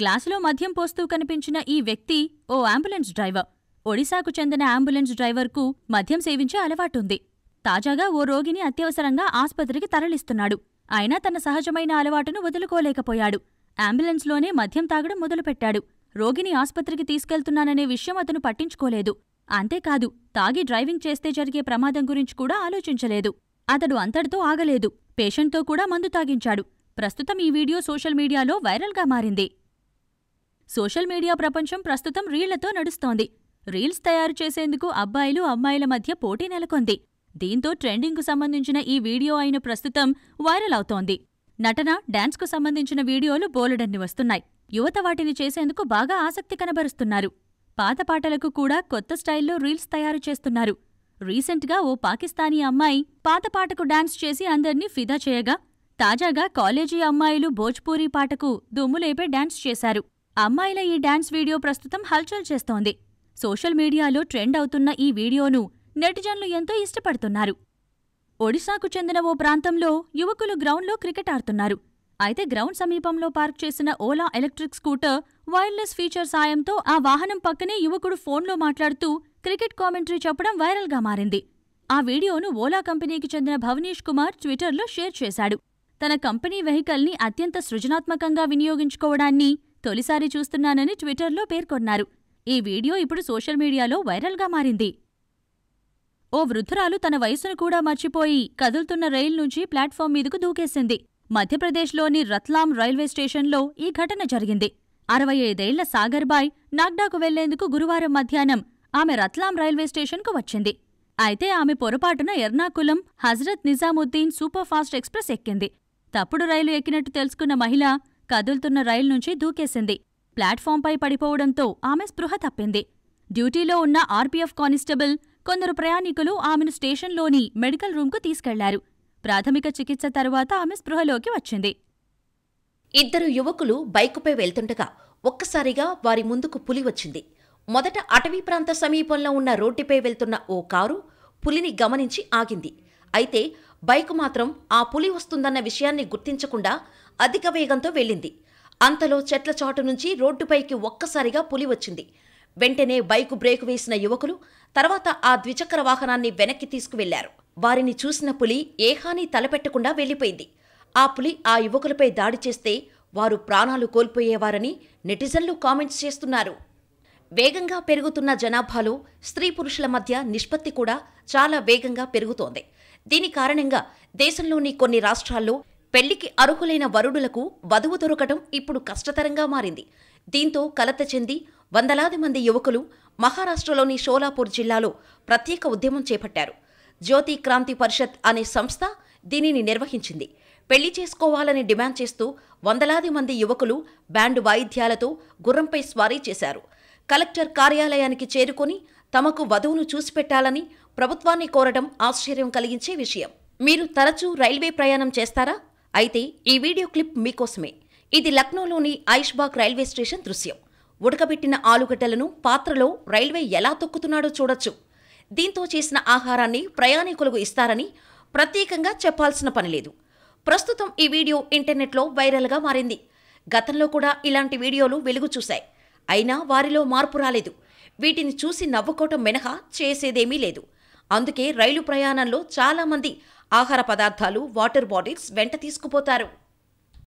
గ్లాసులో మద్యం పోస్తూ కనిపించిన ఈ వ్యక్తి ఓ అంబులెన్స్ డ్రైవర్ ఒడిశాకు చెందిన అంబులెన్స్ డ్రైవర్కు మద్యం సేవించే అలవాటుంది తాజాగా ఓ రోగిని అత్యవసరంగా ఆస్పత్రికి తరలిస్తున్నాడు అయినా తన సహజమైన అలవాటును వదులుకోలేకపోయాడు అంబులెన్స్లోనే మద్యం తాగడం మొదలుపెట్టాడు రోగిని ఆస్పత్రికి తీసుకెళ్తున్నాననే విషయం అతను పట్టించుకోలేదు అంతేకాదు తాగి డ్రైవింగ్ చేస్తే జరిగే ప్రమాదం గురించి కూడా ఆలోచించలేదు అతడు అంతటితో ఆగలేదు పేషెంట్తో కూడా మందు తాగించాడు ప్రస్తుతం ఈ వీడియో సోషల్ మీడియాలో వైరల్గా మారింది సోషల్ మీడియా ప్రపంచం ప్రస్తుతం రీళ్లతో నడుస్తోంది రీల్స్ తయారు చేసేందుకు అబ్బాయిలు అమ్మాయిల మధ్య పోటీ నెలకొంది దీంతో ట్రెండింగ్కు సంబంధించిన ఈ వీడియో అయిన ప్రస్తుతం వైరల్ అవుతోంది నటన డాన్స్కు సంబంధించిన వీడియోలు బోలెడన్ని వస్తున్నాయి యువత వాటిని చేసేందుకు బాగా ఆసక్తి కనబరుస్తున్నారు పాత పాటలకు కూడా కొత్త స్టైల్లో రీల్స్ తయారు చేస్తున్నారు రీసెంట్గా ఓ పాకిస్తానీ అమ్మాయి పాత పాటకు డాన్స్ చేసి అందర్నీ ఫిదా చేయగా తాజాగా కాలేజీ అమ్మాయిలు భోజ్పూరి పాటకు దుమ్ములేపే డాన్స్ చేశారు అమ్మాయిల ఈ డాన్స్ వీడియో ప్రస్తుతం హల్చల్ చేస్తోంది సోషల్ మీడియాలో ట్రెండ్ అవుతున్న ఈ వీడియోను నెటిజన్లు ఎంతో ఇష్టపడుతున్నారు ఒడిశాకు చెందిన ఓ ప్రాంతంలో యువకులు గ్రౌండ్లో క్రికెట్ ఆడుతున్నారు అయితే గ్రౌండ్ సమీపంలో పార్క్ చేసిన Ola electric scooter wireless feature సాయంతో ఆ వాహనం పక్కనే యువకుడు ఫోన్లో మాట్లాడుతూ క్రికెట్ కామెంటరీ చెప్పడం వైరల్గా మారింది ఆ వీడియోను ఓలా కంపెనీకి చెందిన భవనీష్ కుమార్ ట్విట్టర్లో షేర్ చేశాడు తన కంపెనీ వెహికల్ని అత్యంత సృజనాత్మకంగా వినియోగించుకోవడాన్ని తొలిసారి చూస్తున్నానని ట్విట్టర్లో పేర్కొన్నారు ఈ వీడియో ఇప్పుడు సోషల్ మీడియాలో వైరల్గా మారింది ఓ వృద్ధురాలు తన వయసును కూడా మర్చిపోయి కదులుతున్న రైలు నుంచి ప్లాట్ఫామ్ మీదకు దూకేసింది మధ్యప్రదేశ్లోని రత్లాం రైల్వే స్టేషన్లో ఈ ఘటన జరిగింది అరవై ఐదేళ్ల సాగర్బాయ్ నాగ్డాకు వెళ్లేందుకు గురువారం మధ్యాహ్నం ఆమె రత్లాం రైల్వే స్టేషన్కు వచ్చింది అయితే ఆమె పొరపాటున ఎర్నాకులం హజరత్ నిజాముద్దీన్ సూపర్ఫాస్ట్ ఎక్స్ప్రెస్ ఎక్కింది తప్పుడు రైలు ఎక్కినట్టు తెలుసుకున్న మహిళ కదులుతున్న రైలు నుంచి దూకేసింది ప్లాట్ఫాంపై పడిపోవడంతో ఆమె స్పృహ తప్పింది డ్యూటీలో ఉన్న ఆర్పీఎఫ్ కానిస్టేబుల్ కొందరు ప్రయాణికులు ఆమెను స్టేషన్లోని మెడికల్ రూమ్కు తీసుకెళ్లారు ప్రాథమిక చికిత్స తరువాత ఆమె స్పృహలోకి వచ్చింది ఇద్దరు యువకులు బైకుపై వెళ్తుండగా ఒక్కసారిగా వారి ముందుకు పులి వచ్చింది మొదట అటవీ ప్రాంత సమీపంలో ఉన్న రోడ్డుపై వెళ్తున్న ఓ కారు పులిని గమనించి ఆగింది అయితే బైక్ మాత్రం ఆ పులి వస్తుందన్న విషయాన్ని గుర్తించకుండా అధిక వేగంతో వెళ్ళింది అంతలో చెట్ల చాటు నుంచి రోడ్డుపైకి ఒక్కసారిగా పులి వచ్చింది వెంటనే బైకు బ్రేక్ వేసిన యువకులు తర్వాత ఆ ద్విచక్ర వాహనాన్ని వెనక్కి తీసుకువెళ్లారు వారిని చూసిన పులి ఏహానీ తలపెట్టకుండా వెళ్లిపోయింది ఆ పులి ఆ యువకులపై దాడి చేస్తే వారు ప్రాణాలు కోల్పోయేవారని నెటిజన్లు కామెంట్స్ చేస్తున్నారు వేగంగా పెరుగుతున్న జనాభాలో స్త్రీ పురుషుల మధ్య నిష్పత్తి కూడా చాలా వేగంగా పెరుగుతోంది దీని కారణంగా దేశంలోని కొన్ని రాష్ట్రాల్లో పెళ్లికి అర్హులైన వరుడులకు వధువు దొరకటం ఇప్పుడు కష్టతరంగా మారింది దీంతో కలత చెంది వందలాది మంది యువకులు మహారాష్ట్రలోని షోలాపూర్ జిల్లాలో ప్రత్యేక ఉద్యమం చేపట్టారు జ్యోతి క్రాంతి పరిషత్ అనే సంస్థ దీనిని నిర్వహించింది పెళ్లి చేసుకోవాలని డిమాండ్ చేస్తూ వందలాది మంది యువకులు బ్యాండ్ వాయిద్యాలతో గుర్రంపై స్వారీ చేశారు కలెక్టర్ కార్యాలయానికి చేరుకొని తమకు వధువును చూసిపెట్టాలని ప్రభుత్వాన్ని కోరడం ఆశ్చర్యం కలిగించే విషయం మీరు తరచూ రైల్వే ప్రయాణం చేస్తారా అయితే ఈ వీడియో క్లిప్ మీకోసమే ఇది లక్నోలోని ఐష్బాగ్ రైల్వే స్టేషన్ దృశ్యం ఉడకబెట్టిన ఆలుగడ్డలను పాత్రలో రైల్వే ఎలా తొక్కుతున్నాడో చూడొచ్చు దీంతో చేసిన ఆహారాన్ని ప్రయాణికులకు ఇస్తారని ప్రత్యేకంగా చెప్పాల్సిన పనిలేదు ప్రస్తుతం ఈ వీడియో ఇంటర్నెట్లో వైరల్గా మారింది గతంలో కూడా ఇలాంటి వీడియోలు వెలుగు చూశాయి అయినా వారిలో మార్పు రాలేదు వీటిని చూసి నవ్వుకోవటం మినహా చేసేదేమీ లేదు అందుకే రైలు ప్రయాణంలో చాలామంది ఆహార పదార్థాలు వాటర్ బాటిల్స్ వెంట తీసుకుపోతారు